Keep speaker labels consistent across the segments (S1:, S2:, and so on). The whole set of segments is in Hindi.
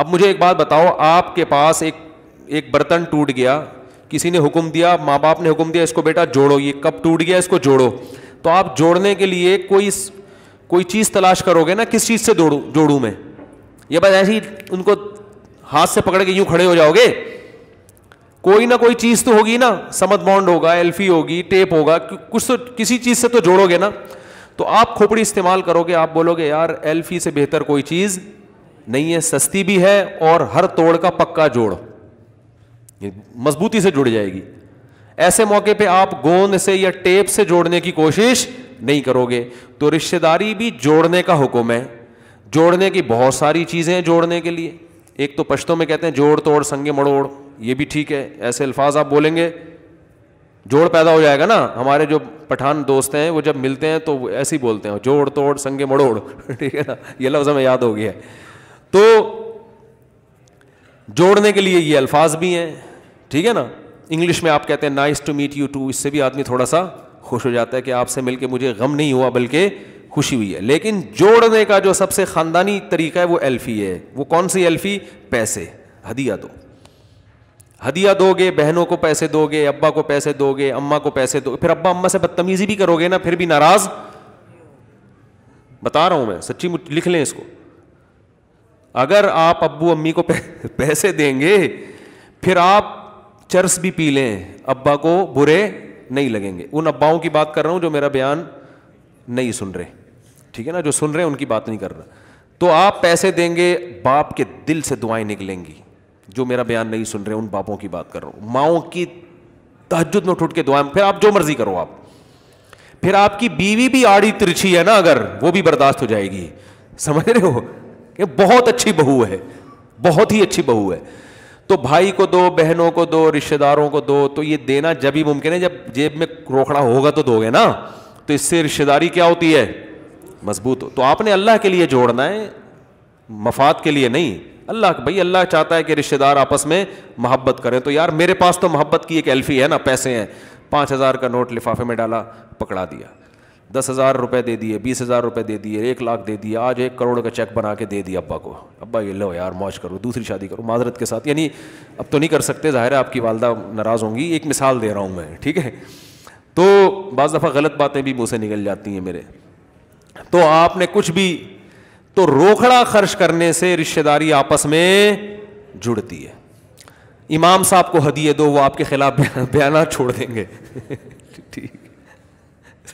S1: अब मुझे एक बात बताओ आपके पास एक एक बर्तन टूट गया किसी ने हुक्म दिया माँ बाप ने हुक्म दिया इसको बेटा जोड़ो ये कब टूट गया इसको जोड़ो तो आप जोड़ने के लिए कोई कोई चीज़ तलाश करोगे ना किस चीज़ से जोड़ू जोड़ू मैं ये बस ऐसे ही उनको हाथ से पकड़ के यूं खड़े हो जाओगे कोई ना कोई चीज़ तो होगी ना समद बॉन्ड होगा एल्फी होगी टेप होगा कुछ तो किसी चीज़ से तो जोड़ोगे ना तो आप खोपड़ी इस्तेमाल करोगे आप बोलोगे यार एल्फी से बेहतर कोई चीज़ नहीं है सस्ती भी है और हर तोड़ का पक्का जोड़ मजबूती से जुड़ जाएगी ऐसे मौके पे आप गोंद से या टेप से जोड़ने की कोशिश नहीं करोगे तो रिश्तेदारी भी जोड़ने का हुक्म है जोड़ने की बहुत सारी चीज़ें हैं जोड़ने के लिए एक तो पश्तों में कहते हैं जोड़ तोड़ संगे मड़ोड़ ये भी ठीक है ऐसे अल्फाज आप बोलेंगे जोड़ पैदा हो जाएगा ना हमारे जो पठान दोस्त हैं वो जब मिलते हैं तो ऐसे ही बोलते हैं जोड़ तोड़ संगे मड़ोड़ ठीक है ना ये लफ्ज़ हमें याद हो गया है तो जोड़ने के लिए ये अल्फाज भी हैं ठीक है ना इंग्लिश में आप कहते हैं nice to meet you too इससे भी आदमी थोड़ा सा खुश हो जाता है कि आपसे मिलकर मुझे गम नहीं हुआ बल्कि खुशी हुई है लेकिन जोड़ने का जो सबसे ख़ानदानी तरीका है वो एल्फ़ी है वो कौन सी एल्फ़ी पैसे हदिया दो हदिया दोगे बहनों को पैसे दोगे अब्बा को पैसे दोगे अम्मा को पैसे दोगे फिर अब्बा अम्मा से बदतमीज़ी भी करोगे ना फिर भी नाराज़ बता रहा हूं मैं सच्ची लिख लें इसको अगर आप अबू अम्मी को पैसे देंगे फिर आप चर्स भी पी लें अब्बा को बुरे नहीं लगेंगे उन अब्बाओं की बात कर रहा हूँ जो मेरा बयान नहीं सुन रहे ठीक है ना जो सुन रहे हैं उनकी बात नहीं कर रहा तो आप पैसे देंगे बाप के दिल से दुआएं निकलेंगी जो मेरा बयान नहीं सुन रहे उन बापों की बात कर रहा हूँ माओ की तहजद में उठ के दुआएं फिर आप जो मर्जी करो आप फिर आपकी बीवी भी आड़ी तिरछी है ना अगर वो भी बर्दाश्त हो जाएगी समझ रहे हो ये बहुत अच्छी बहू है बहुत ही अच्छी बहू है तो भाई को दो बहनों को दो रिश्तेदारों को दो तो ये देना जब ही मुमकिन है जब जेब में रोकड़ा होगा तो दोगे ना तो इससे रिश्तेदारी क्या होती है मजबूत हो तो आपने अल्लाह के लिए जोड़ना है मफाद के लिए नहीं अल्लाह भाई अल्लाह चाहता है कि रिश्तेदार आपस में मोहब्बत करें तो यार मेरे पास तो मोहब्बत की एक एल्फी है ना पैसे हैं पाँच हज़ार का नोट लिफाफे में डाला पकड़ा दिया दस हज़ार रुपये दे दिए बीस हज़ार रुपये दे दिए एक लाख दे दिए आज एक करोड़ का चेक बना के दे दिया अब्बा को अब्बा ये लो यार मौज करो दूसरी शादी करो माजरत के साथ यानी अब तो नहीं कर सकते ज़ाहिर है आपकी वालदा नाराज़ होंगी एक मिसाल दे रहा हूँ मैं ठीक है तो बज़ दफ़ा गलत बातें भी मुँह से निकल जाती हैं मेरे तो आपने कुछ भी तो रोकड़ा खर्च करने से रिश्तेदारी आपस में जुड़ती है इमाम साहब को हदिए दो वो आपके खिलाफ बयाना छोड़ देंगे ठीक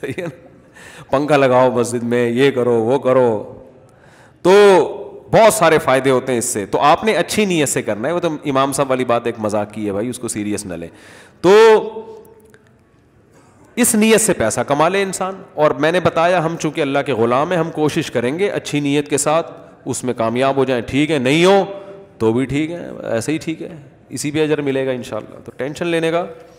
S1: सही है ना पंखा लगाओ मस्जिद में ये करो वो करो तो बहुत सारे फायदे होते हैं इससे तो आपने अच्छी नीयत से करना है वो तो इमाम साहब वाली बात एक मजाक की है भाई उसको सीरियस न ले तो इस नीयत से पैसा कमा ले इंसान और मैंने बताया हम चूंकि अल्लाह के ग़ुलाम हैं हम कोशिश करेंगे अच्छी नीयत के साथ उसमें कामयाब हो जाए ठीक है नहीं हो तो भी ठीक है ऐसे ही ठीक है इसी पे अजर मिलेगा इन तो टेंशन लेने का